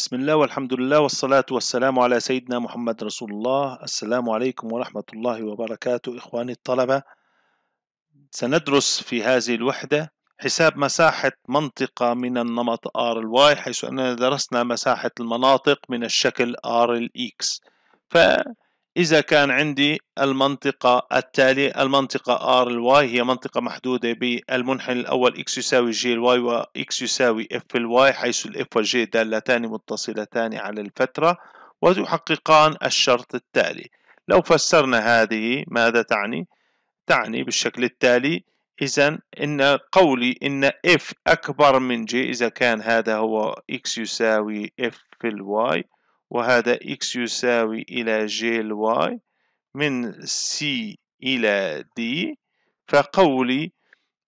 بسم الله والحمد لله والصلاة والسلام على سيدنا محمد رسول الله السلام عليكم ورحمة الله وبركاته إخواني الطلبة سندرس في هذه الوحدة حساب مساحة منطقة من النمط R Y حيث أننا درسنا مساحة المناطق من الشكل R ال X إذا كان عندي المنطقة التالية المنطقة R الواي هي منطقة محدودة بالمنحنى الأول x يساوي j الواي و x يساوي f الواي حيث ال f و دالتان متصلتان على الفترة وتحققان الشرط التالي لو فسرنا هذه ماذا تعني؟ تعني بالشكل التالي إذا إن قولي إن f أكبر من G إذا كان هذا هو x يساوي f في الواي وهذا x يساوي إلى j الواي من c إلى d فقولي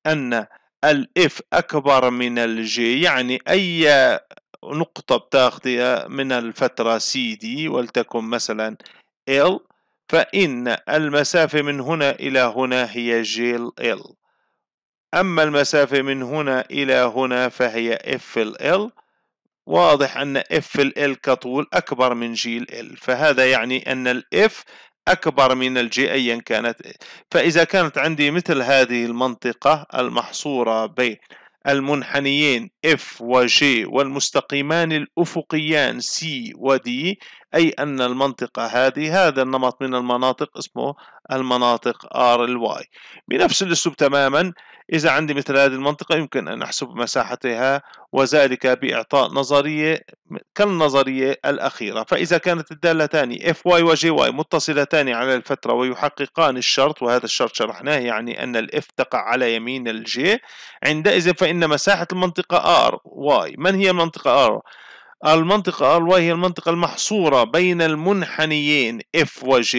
أن الاف أكبر من الجي يعني أي نقطة بتاخدها من الفترة سي دي ولتكن مثلا L فإن المسافة من هنا إلى هنا هي جي L أما المسافة من هنا إلى هنا فهي F ال L واضح أن F ال L كطول أكبر من G ال L فهذا يعني أن ال F أكبر من الجي أيا كانت فإذا كانت عندي مثل هذه المنطقة المحصورة بين المنحنيين F و G والمستقيمان الأفقيان C و D أي أن المنطقة هذه هذا النمط من المناطق اسمه المناطق ار الواي بنفس الأسلوب تماما إذا عندي مثل هذه المنطقة يمكن أن أحسب مساحتها وذلك بإعطاء نظرية كالنظرية الأخيرة فإذا كانت الدالتان Fy و Jy متصلتان على الفترة ويحققان الشرط وهذا الشرط شرحناه يعني أن الF تقع على يمين الجي عندئذ فإن مساحة المنطقة R Y من هي منطقة R المنطقة الواي هي المنطقة المحصورة بين المنحنيين F و J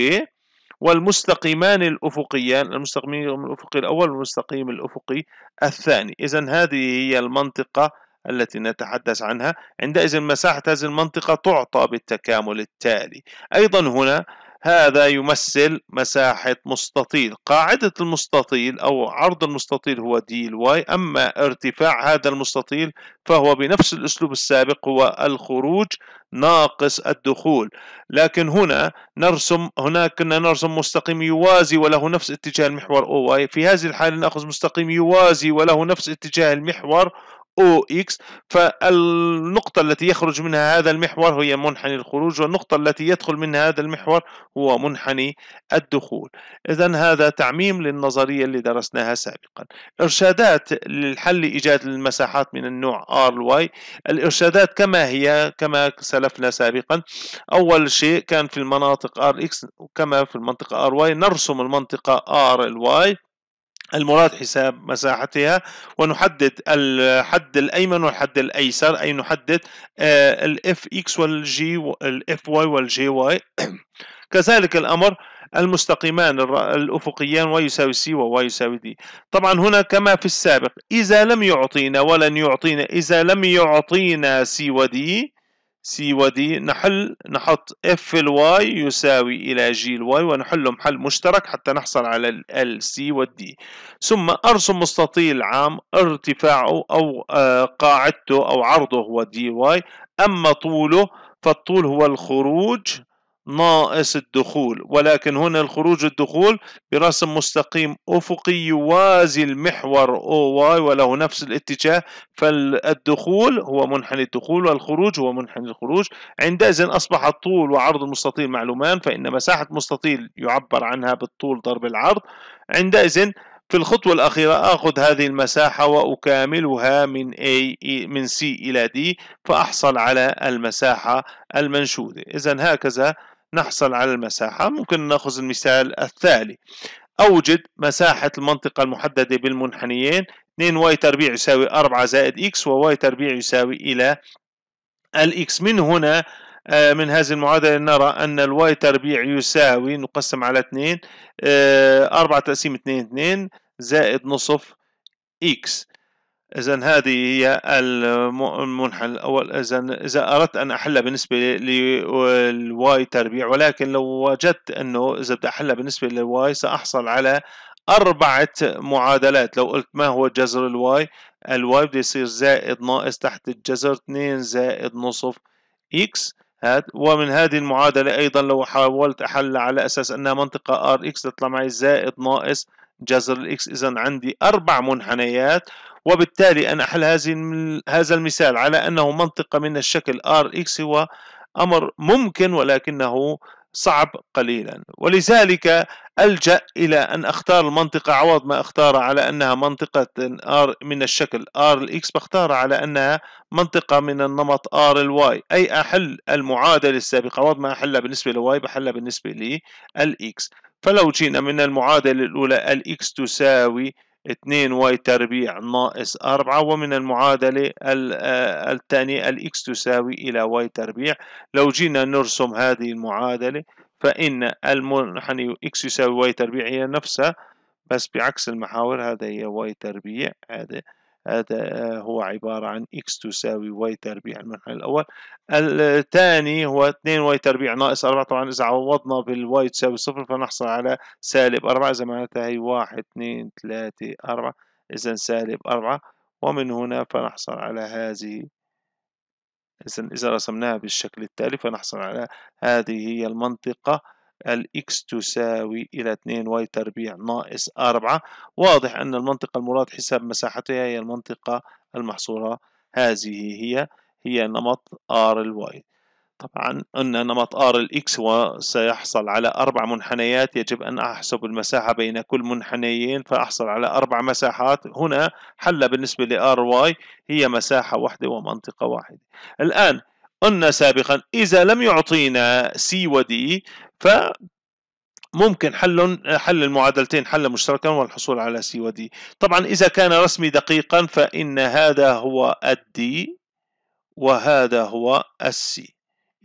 والمستقيمان الأفقيان المستقيم الأفقي الأول والمستقيم الأفقي الثاني إذا هذه هي المنطقة التي نتحدث عنها عندئذ مساحة هذه المنطقة تعطى بالتكامل التالي أيضا هنا هذا يمثل مساحة مستطيل قاعدة المستطيل أو عرض المستطيل هو دي الواي أما ارتفاع هذا المستطيل فهو بنفس الأسلوب السابق هو الخروج ناقص الدخول لكن هنا نرسم هناك كنا نرسم مستقيم يوازي وله نفس اتجاه المحور OY في هذه الحالة نأخذ مستقيم يوازي وله نفس اتجاه المحور او اكس فالنقطة التي يخرج منها هذا المحور هي منحني الخروج والنقطة التي يدخل منها هذا المحور هو منحني الدخول إذا هذا تعميم للنظرية اللي درسناها سابقا إرشادات للحل إيجاد المساحات من النوع ار واي الإرشادات كما هي كما سلفنا سابقا أول شيء كان في المناطق ار اكس كما في المنطقة ار واي نرسم المنطقة ار الواي المراد حساب مساحتها ونحدد الحد الأيمن والحد الأيسر أي نحدد الاف اكس والجي والاف واي والجي واي كذلك الأمر المستقيمان الأفقيان ويساوي سي وواي يساوي دي طبعا هنا كما في السابق إذا لم يعطينا ولن يعطينا إذا لم يعطينا سي ودي سي ودي نحل نحط اف الواي يساوي الى جي الواي ونحل محل مشترك حتى نحصل على ال سي والدي ثم ارسم مستطيل عام ارتفاعه او آه، قاعدته او عرضه هو دي واي اما طوله فالطول هو الخروج ناقص الدخول ولكن هنا الخروج الدخول برسم مستقيم أفقي يوازي المحور او واي وله نفس الاتجاه فالدخول هو منحني الدخول والخروج هو منحني الخروج عندئذ أصبح الطول وعرض المستطيل معلومان فإن مساحة مستطيل يعبر عنها بالطول ضرب العرض عندئذ في الخطوة الأخيرة آخذ هذه المساحة وأكاملها من A من C إلى D فأحصل على المساحة المنشودة إذا هكذا نحصل على المساحة ممكن نأخذ المثال الثالي أوجد مساحة المنطقة المحددة بالمنحنيين 2y تربيع يساوي 4 زائد x و y تربيع يساوي إلى x من هنا آه، من هذه المعادلة نرى أن ال y تربيع يساوي نقسم على 2 4 آه، تقسيم 2 2 زائد نصف x إذا هذه هي المنحنى الأول إذا إذا أردت أن أحلها بالنسبة للواي تربيع ولكن لو وجدت أنه إذا بدي أحلها بالنسبة للواي سأحصل على أربعة معادلات لو قلت ما هو جذر الواي الواي بده يصير زائد ناقص تحت الجذر 2 زائد نصف إكس هاد ومن هذه المعادلة أيضا لو حاولت أحلها على أساس أنها منطقة ار إكس تطلع معي زائد ناقص جذر الإكس إذا عندي أربع منحنيات وبالتالي أنا أحل هذه هذا المثال على أنه منطقة من الشكل ار اكس هو أمر ممكن ولكنه صعب قليلا ولذلك ألجأ إلى أن أختار المنطقة عوض ما أختار على أنها منطقة R من الشكل R الإكس بختار على أنها منطقة من النمط R الواي أي أحل المعادلة السابقة عوض ما أحلها بالنسبة Y بحلها بالنسبة للإكس فلو جينا من المعادلة الأولى الإكس تساوي 2 واي تربيع ناقص 4 ومن المعادلة آه، الثانية الإكس تساوي إلى واي تربيع لو جينا نرسم هذه المعادلة فإن المنحني يعني إكس يساوي واي تربيع هي نفسها بس بعكس المحاور هذا هي واي تربيع هذا هذا هو عبارة عن x تساوي y تربيع المنحنى الأول الثاني هو 2 y تربيع ناقص 4 طبعا إذا عوضنا بال y تساوي 0 فنحصل على سالب 4 إذا معناتها هي 1 2 3 4 إذا سالب 4 ومن هنا فنحصل على هذه إذا إذا رسمناها بالشكل التالي فنحصل على هذه هي المنطقة الإكس تساوي إلى 2 واي تربيع ناقص 4 واضح أن المنطقة المراد حساب مساحتها هي المنطقة المحصورة هذه هي هي نمط ار الواي طبعا أن نمط ار الإكس وسيحصل على أربع منحنيات يجب أن أحسب المساحة بين كل منحنيين فأحصل على أربع مساحات هنا حل بالنسبة لار واي هي مساحة واحدة ومنطقة واحدة الآن قلنا سابقا إذا لم يعطينا سي ودي ف ممكن حل حل المعادلتين حلا مشتركا والحصول على سي ودي طبعا إذا كان رسمي دقيقا فإن هذا هو الدي وهذا هو السي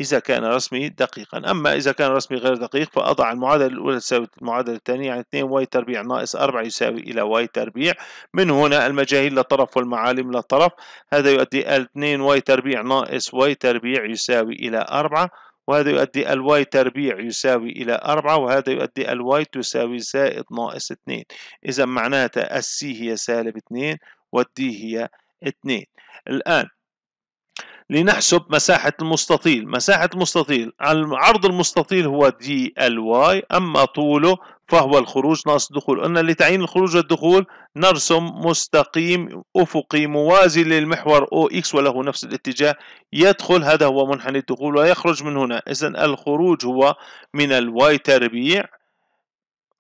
إذا كان رسمي دقيقا أما إذا كان رسمي غير دقيق فأضع المعادلة الأولى تساوي المعادلة الثانية يعني 2 واي تربيع ناقص 4 يساوي إلى واي تربيع من هنا المجاهيل للطرف والمعالم للطرف هذا يؤدي 2 واي تربيع ناقص واي تربيع يساوي إلى 4 وهذا يؤدي الواي تربيع يساوي إلى 4 وهذا يؤدي الواي تساوي زائد ناقص 2 إذا معناتها السي هي سالب 2 والدي هي 2 الآن لنحسب مساحة المستطيل مساحة المستطيل عرض المستطيل هو دي الواي أما طوله فهو الخروج ناقص الدخول قلنا لتعيين الخروج والدخول نرسم مستقيم أفقي موازي للمحور أو إكس وله نفس الاتجاه يدخل هذا هو منحني الدخول ويخرج من هنا إذا الخروج هو من الواي تربيع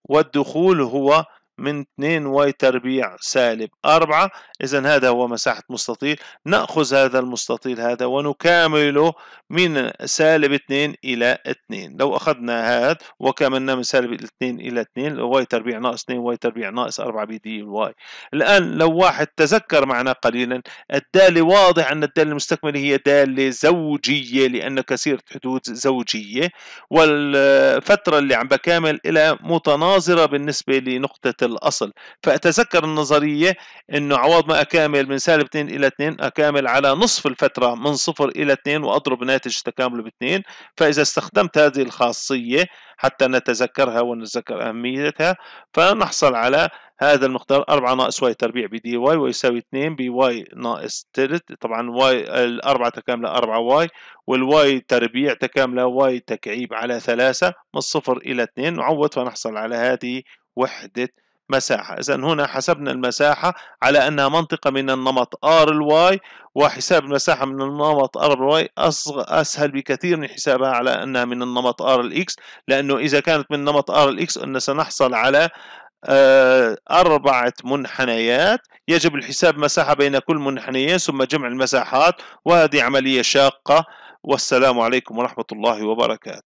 والدخول هو من 2 واي تربيع سالب 4 إذا هذا هو مساحة مستطيل نأخذ هذا المستطيل هذا ونكامله من سالب 2 إلى 2 لو أخذنا هذا وكملنا من سالب 2 إلى 2 واي تربيع ناقص 2 واي تربيع ناقص 4 بي دي الواي الآن لو واحد تذكر معنا قليلا الدالة واضح أن الدالة المستكملة هي دالة زوجية لأن كثيرة حدود زوجية والفترة اللي عم بكامل إلى متناظرة بالنسبة لنقطة الأصل فأتذكر النظرية أنه عوض ما أكامل من سالب 2 إلى 2 أكامل على نصف الفترة من 0 إلى 2 وأضرب ناتج تكامله ب 2 فإذا استخدمت هذه الخاصية حتى نتذكرها ونتذكر أهميتها فنحصل على هذا المقدار 4 ناقص واي تربيع دي واي ويساوي 2 واي ناقص تلت طبعا واي الأربعة تكاملة واي والواي تربيع تكاملة واي تكعيب على ثلاثة من صفر إلى 2 نعوض فنحصل على هذه وحدة مساحة إذا هنا حسبنا المساحة على أنها منطقة من النمط R الواي وحساب المساحة من النمط R الواي أسهل بكثير من حسابها على أنها من النمط R الإكس لأنه إذا كانت من نمط R الإكس أن سنحصل على آه، أربعة منحنيات يجب الحساب مساحة بين كل منحنيين ثم جمع المساحات وهذه عملية شاقة والسلام عليكم ورحمة الله وبركاته